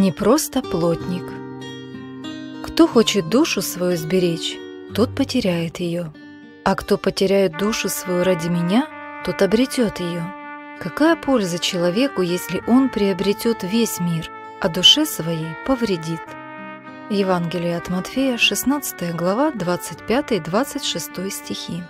Не просто плотник. Кто хочет душу свою сберечь, тот потеряет ее. А кто потеряет душу свою ради меня, тот обретет ее. Какая польза человеку, если он приобретет весь мир, а душе своей повредит? Евангелие от Матфея, 16 глава, 25-26 стихи.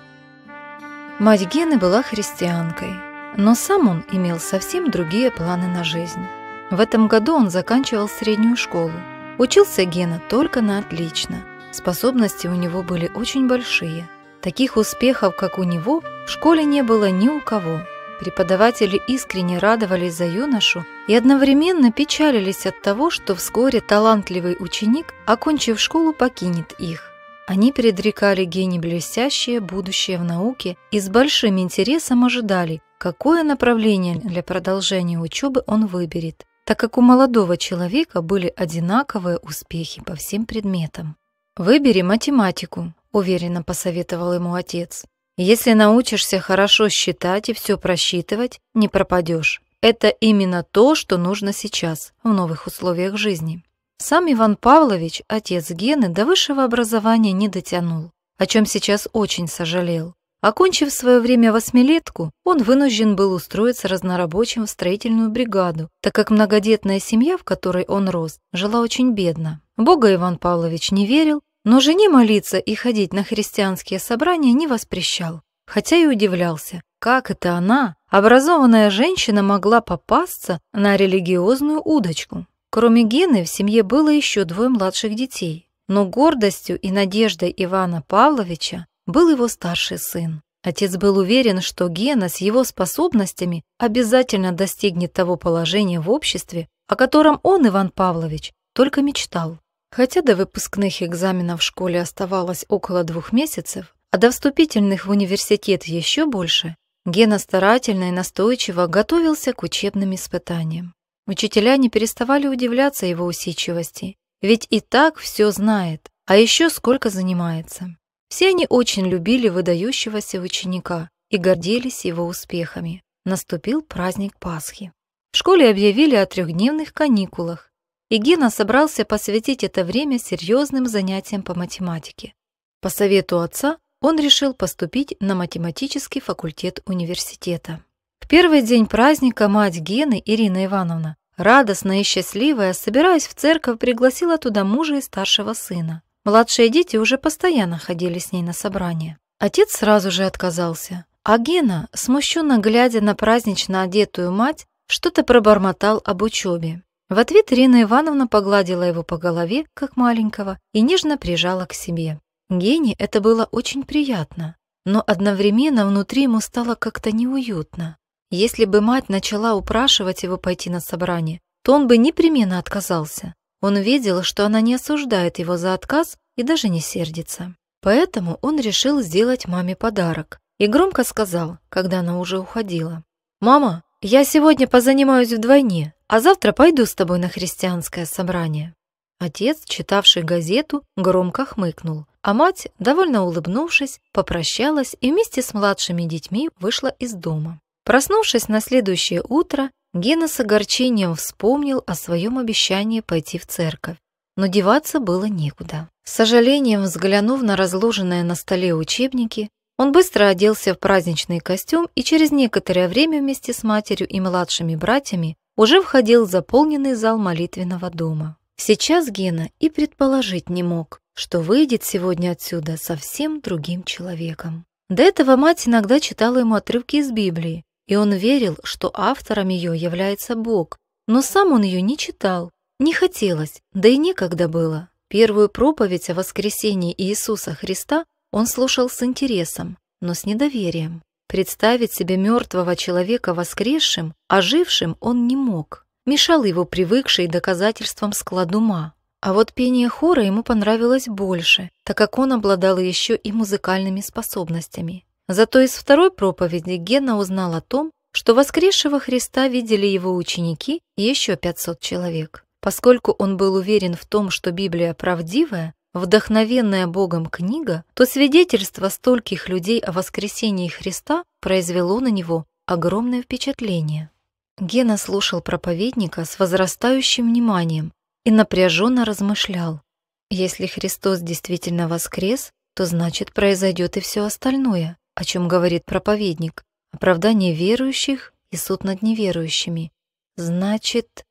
Мать Гены была христианкой, но сам он имел совсем другие планы на жизнь. В этом году он заканчивал среднюю школу. Учился Гена только на отлично. Способности у него были очень большие. Таких успехов, как у него, в школе не было ни у кого. Преподаватели искренне радовались за юношу и одновременно печалились от того, что вскоре талантливый ученик, окончив школу, покинет их. Они предрекали Гене блестящее будущее в науке и с большим интересом ожидали, какое направление для продолжения учебы он выберет так как у молодого человека были одинаковые успехи по всем предметам. «Выбери математику», — уверенно посоветовал ему отец. «Если научишься хорошо считать и все просчитывать, не пропадешь. Это именно то, что нужно сейчас, в новых условиях жизни». Сам Иван Павлович, отец Гены, до высшего образования не дотянул, о чем сейчас очень сожалел. Окончив в свое время восьмилетку, он вынужден был устроиться разнорабочим в строительную бригаду, так как многодетная семья, в которой он рос, жила очень бедно. Бога Иван Павлович не верил, но жене молиться и ходить на христианские собрания не воспрещал, хотя и удивлялся, как это она, образованная женщина, могла попасться на религиозную удочку. Кроме Гены в семье было еще двое младших детей. Но гордостью и надеждой Ивана Павловича был его старший сын. Отец был уверен, что Гена с его способностями обязательно достигнет того положения в обществе, о котором он, Иван Павлович, только мечтал. Хотя до выпускных экзаменов в школе оставалось около двух месяцев, а до вступительных в университет еще больше, Гена старательно и настойчиво готовился к учебным испытаниям. Учителя не переставали удивляться его усидчивости, ведь и так все знает, а еще сколько занимается. Все они очень любили выдающегося ученика и гордились его успехами. Наступил праздник Пасхи. В школе объявили о трехдневных каникулах, и Гена собрался посвятить это время серьезным занятиям по математике. По совету отца он решил поступить на математический факультет университета. В первый день праздника мать Гены, Ирина Ивановна, радостная и счастливая, собираясь в церковь, пригласила туда мужа и старшего сына. Младшие дети уже постоянно ходили с ней на собрание. Отец сразу же отказался, а Гена, смущенно глядя на празднично одетую мать, что-то пробормотал об учебе. В ответ Ирина Ивановна погладила его по голове, как маленького, и нежно прижала к себе. Гене это было очень приятно, но одновременно внутри ему стало как-то неуютно. Если бы мать начала упрашивать его пойти на собрание, то он бы непременно отказался. Он видел, что она не осуждает его за отказ и даже не сердится. Поэтому он решил сделать маме подарок и громко сказал, когда она уже уходила. «Мама, я сегодня позанимаюсь вдвойне, а завтра пойду с тобой на христианское собрание». Отец, читавший газету, громко хмыкнул, а мать, довольно улыбнувшись, попрощалась и вместе с младшими детьми вышла из дома. Проснувшись на следующее утро, Гена с огорчением вспомнил о своем обещании пойти в церковь, но деваться было некуда. С сожалением взглянув на разложенные на столе учебники, он быстро оделся в праздничный костюм и через некоторое время вместе с матерью и младшими братьями уже входил в заполненный зал молитвенного дома. Сейчас Гена и предположить не мог, что выйдет сегодня отсюда совсем другим человеком. До этого мать иногда читала ему отрывки из Библии, и он верил, что автором ее является Бог, но сам он ее не читал, не хотелось, да и некогда было. Первую проповедь о воскресении Иисуса Христа он слушал с интересом, но с недоверием. Представить себе мертвого человека воскресшим, ожившим он не мог. Мешал его привыкший доказательствам склад ума. А вот пение хора ему понравилось больше, так как он обладал еще и музыкальными способностями. Зато из второй проповеди Гена узнал о том, что воскресшего Христа видели его ученики и еще 500 человек. Поскольку он был уверен в том, что Библия правдивая, вдохновенная Богом книга, то свидетельство стольких людей о воскресении Христа произвело на него огромное впечатление. Гена слушал проповедника с возрастающим вниманием и напряженно размышлял. Если Христос действительно воскрес, то значит произойдет и все остальное о чем говорит проповедник, оправдание верующих и суд над неверующими. Значит,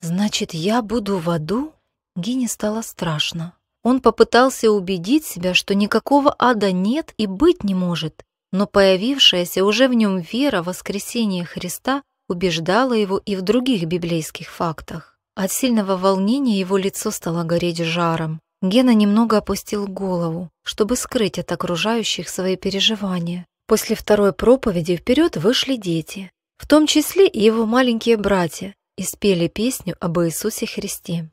значит, я буду в аду? Гине стало страшно. Он попытался убедить себя, что никакого ада нет и быть не может, но появившаяся уже в нем вера в воскресение Христа убеждала его и в других библейских фактах. От сильного волнения его лицо стало гореть жаром. Гена немного опустил голову, чтобы скрыть от окружающих свои переживания. После второй проповеди вперед вышли дети, в том числе и его маленькие братья, и спели песню об Иисусе Христе.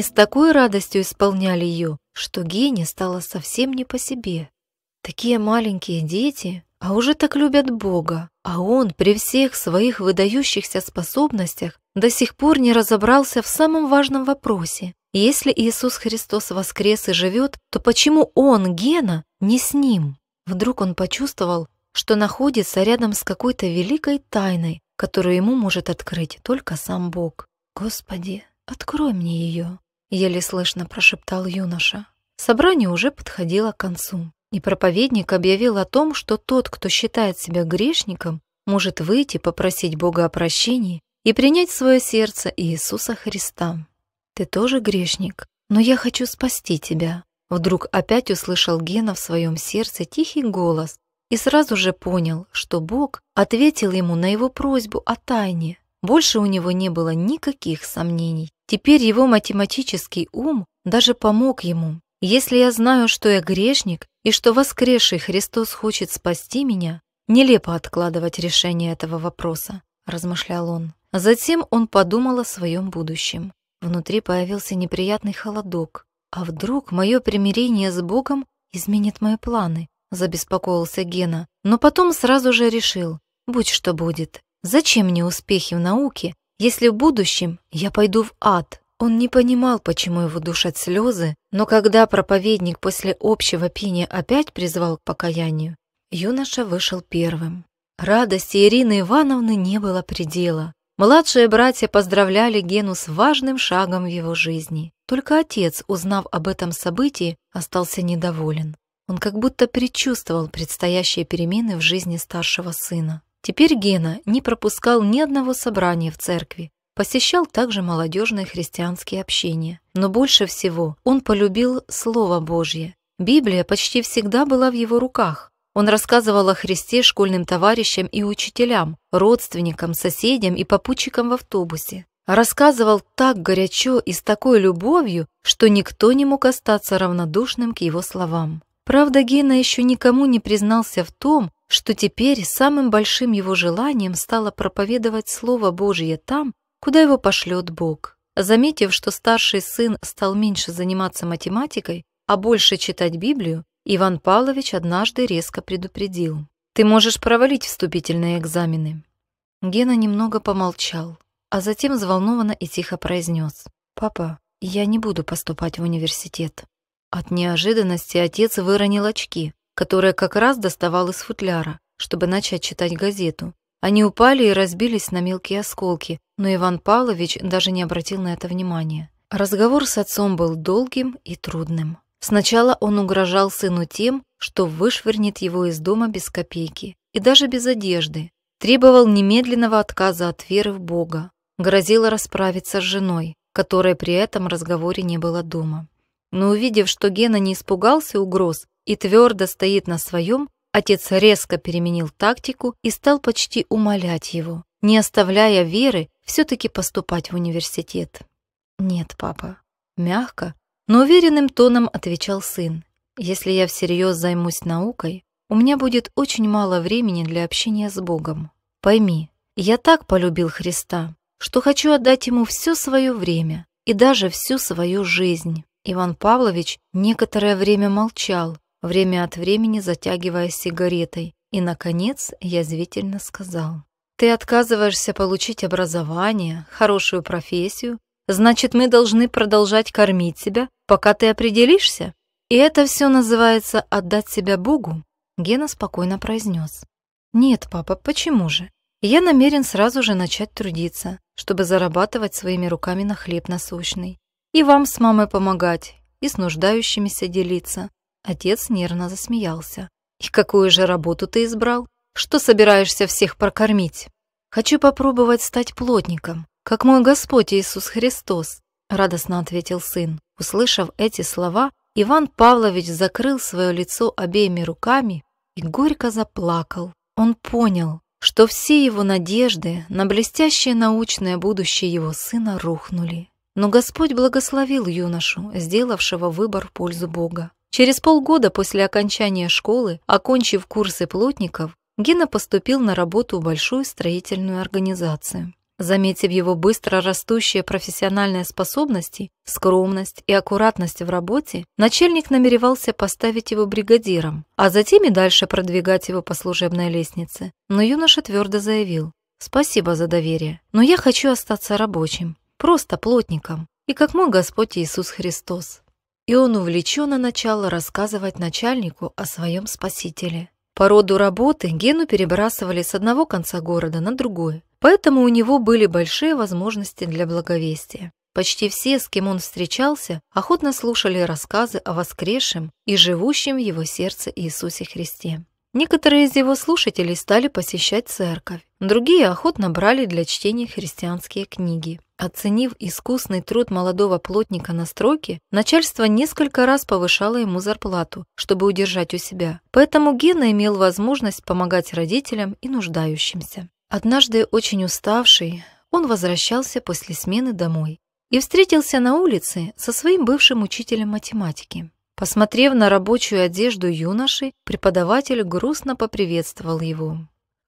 Они с такой радостью исполняли ее, что Гене стало совсем не по себе. Такие маленькие дети, а уже так любят Бога, а он при всех своих выдающихся способностях до сих пор не разобрался в самом важном вопросе. Если Иисус Христос воскрес и живет, то почему он, Гена, не с ним? Вдруг он почувствовал, что находится рядом с какой-то великой тайной, которую ему может открыть только сам Бог. «Господи, открой мне ее», еле слышно прошептал юноша. Собрание уже подходило к концу, и проповедник объявил о том, что тот, кто считает себя грешником, может выйти попросить Бога о прощении и принять в свое сердце Иисуса Христа. «Ты тоже грешник, но я хочу спасти тебя», Вдруг опять услышал Гена в своем сердце тихий голос и сразу же понял, что Бог ответил ему на его просьбу о тайне. Больше у него не было никаких сомнений. Теперь его математический ум даже помог ему. Если я знаю, что я грешник и что воскресший Христос хочет спасти меня, нелепо откладывать решение этого вопроса, размышлял он. Затем он подумал о своем будущем. Внутри появился неприятный холодок. А вдруг мое примирение с Богом изменит мои планы? Забеспокоился Гена, но потом сразу же решил, будь что будет. Зачем мне успехи в науке, если в будущем я пойду в ад, он не понимал, почему его душат слезы, но когда проповедник после общего пения опять призвал к покаянию, юноша вышел первым. Радости Ирины Ивановны не было предела. Младшие братья поздравляли Гену с важным шагом в его жизни. Только отец, узнав об этом событии, остался недоволен. Он как будто предчувствовал предстоящие перемены в жизни старшего сына. Теперь Гена не пропускал ни одного собрания в церкви, посещал также молодежные христианские общения. Но больше всего он полюбил Слово Божье. Библия почти всегда была в его руках. Он рассказывал о Христе школьным товарищам и учителям, родственникам, соседям и попутчикам в автобусе. Рассказывал так горячо и с такой любовью, что никто не мог остаться равнодушным к его словам. Правда, Гена еще никому не признался в том, что теперь самым большим его желанием стало проповедовать Слово Божье там, куда его пошлет Бог. Заметив, что старший сын стал меньше заниматься математикой, а больше читать Библию, Иван Павлович однажды резко предупредил. «Ты можешь провалить вступительные экзамены». Гена немного помолчал, а затем взволнованно и тихо произнес. «Папа, я не буду поступать в университет». От неожиданности отец выронил очки, который как раз доставал из футляра, чтобы начать читать газету. Они упали и разбились на мелкие осколки, но Иван Павлович даже не обратил на это внимания. Разговор с отцом был долгим и трудным. Сначала он угрожал сыну тем, что вышвырнет его из дома без копейки и даже без одежды, требовал немедленного отказа от веры в Бога, грозил расправиться с женой, которая при этом разговоре не была дома. Но увидев, что Гена не испугался угроз, и твердо стоит на своем, отец резко переменил тактику и стал почти умолять его, не оставляя веры все-таки поступать в университет. «Нет, папа», — мягко, но уверенным тоном отвечал сын. «Если я всерьез займусь наукой, у меня будет очень мало времени для общения с Богом. Пойми, я так полюбил Христа, что хочу отдать ему все свое время и даже всю свою жизнь». Иван Павлович некоторое время молчал, время от времени затягивая сигаретой, и, наконец, язвительно сказал. «Ты отказываешься получить образование, хорошую профессию, значит, мы должны продолжать кормить тебя, пока ты определишься? И это все называется «отдать себя Богу», — Гена спокойно произнес. «Нет, папа, почему же? Я намерен сразу же начать трудиться, чтобы зарабатывать своими руками на хлеб насущный. И вам с мамой помогать, и с нуждающимися делиться. Отец нервно засмеялся. «И какую же работу ты избрал? Что собираешься всех прокормить? Хочу попробовать стать плотником, как мой Господь Иисус Христос», радостно ответил сын. Услышав эти слова, Иван Павлович закрыл свое лицо обеими руками и горько заплакал. Он понял, что все его надежды на блестящее научное будущее его сына рухнули. Но Господь благословил юношу, сделавшего выбор в пользу Бога. Через полгода после окончания школы, окончив курсы плотников, Гена поступил на работу в большую строительную организацию. Заметив его быстро растущие профессиональные способности, скромность и аккуратность в работе, начальник намеревался поставить его бригадиром, а затем и дальше продвигать его по служебной лестнице. Но юноша твердо заявил, «Спасибо за доверие, но я хочу остаться рабочим, просто плотником, и как мой Господь Иисус Христос» и он увлеченно начал рассказывать начальнику о своем спасителе. По роду работы Гену перебрасывали с одного конца города на другой, поэтому у него были большие возможности для благовестия. Почти все, с кем он встречался, охотно слушали рассказы о воскресшем и живущем в его сердце Иисусе Христе. Некоторые из его слушателей стали посещать церковь, другие охотно брали для чтения христианские книги. Оценив искусный труд молодого плотника на стройке, начальство несколько раз повышало ему зарплату, чтобы удержать у себя. Поэтому Гена имел возможность помогать родителям и нуждающимся. Однажды, очень уставший, он возвращался после смены домой и встретился на улице со своим бывшим учителем математики. Посмотрев на рабочую одежду юноши, преподаватель грустно поприветствовал его.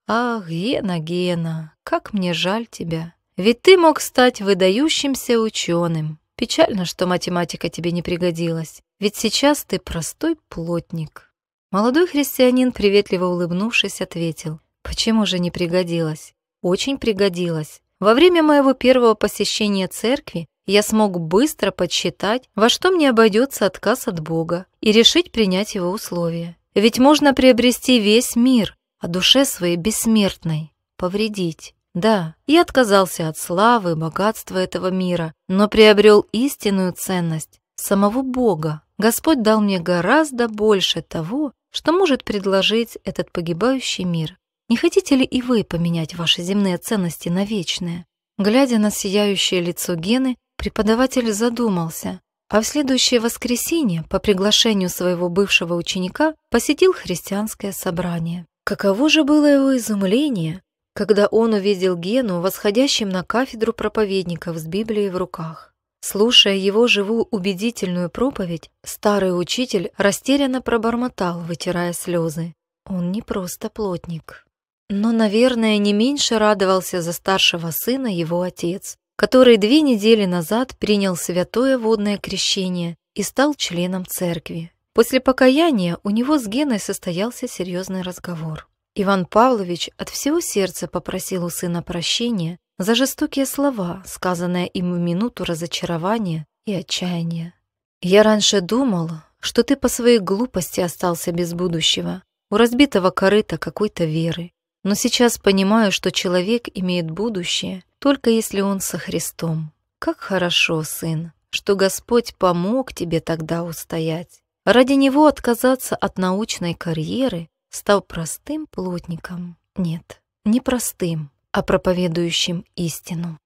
«Ах, Гена, Гена, как мне жаль тебя!» Ведь ты мог стать выдающимся ученым. Печально, что математика тебе не пригодилась, ведь сейчас ты простой плотник». Молодой христианин, приветливо улыбнувшись, ответил, «Почему же не пригодилась? Очень пригодилась. Во время моего первого посещения церкви я смог быстро подсчитать, во что мне обойдется отказ от Бога, и решить принять его условия. Ведь можно приобрести весь мир, а душе своей бессмертной повредить. Да, я отказался от славы и богатства этого мира, но приобрел истинную ценность – самого Бога. Господь дал мне гораздо больше того, что может предложить этот погибающий мир. Не хотите ли и вы поменять ваши земные ценности на вечные? Глядя на сияющее лицо Гены, преподаватель задумался, а в следующее воскресенье по приглашению своего бывшего ученика посетил христианское собрание. Каково же было его изумление, когда он увидел Гену, восходящим на кафедру проповедников с Библией в руках. Слушая его живую убедительную проповедь, старый учитель растерянно пробормотал, вытирая слезы. Он не просто плотник. Но, наверное, не меньше радовался за старшего сына его отец, который две недели назад принял святое водное крещение и стал членом церкви. После покаяния у него с Геной состоялся серьезный разговор. Иван Павлович от всего сердца попросил у сына прощения за жестокие слова, сказанные им в минуту разочарования и отчаяния. «Я раньше думал, что ты по своей глупости остался без будущего, у разбитого корыта какой-то веры. Но сейчас понимаю, что человек имеет будущее, только если он со Христом. Как хорошо, сын, что Господь помог тебе тогда устоять. Ради него отказаться от научной карьеры стал простым плотником. Нет, не простым, а проповедующим истину.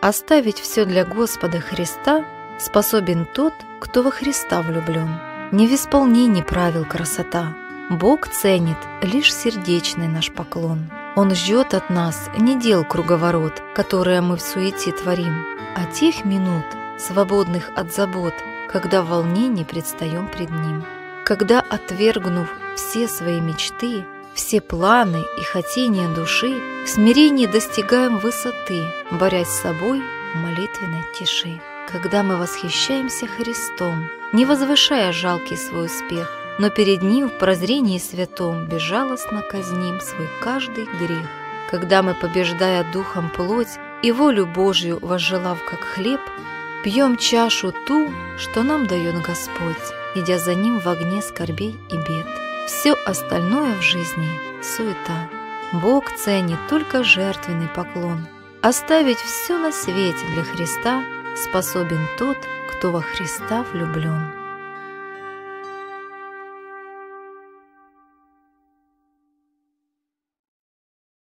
Оставить все для Господа Христа способен тот, кто во Христа влюблен. Не в исполнении правил красота. Бог ценит лишь сердечный наш поклон. Он ждет от нас не дел круговорот, которые мы в суете творим, а тех минут, свободных от забот, когда в волнении предстаем пред Ним, когда, отвергнув все свои мечты, все планы и хотения души, в смирении достигаем высоты, борясь с собой в молитвенной тиши. Когда мы восхищаемся Христом, не возвышая жалкий свой успех, но перед Ним в прозрении святом безжалостно казним свой каждый грех. Когда мы, побеждая духом плоть и волю Божью возжелав как хлеб, Пьем чашу ту, что нам дает Господь, идя за Ним в огне скорбей и бед. Все остальное в жизни – суета. Бог ценит только жертвенный поклон. Оставить все на свете для Христа способен тот, кто во Христа влюблен.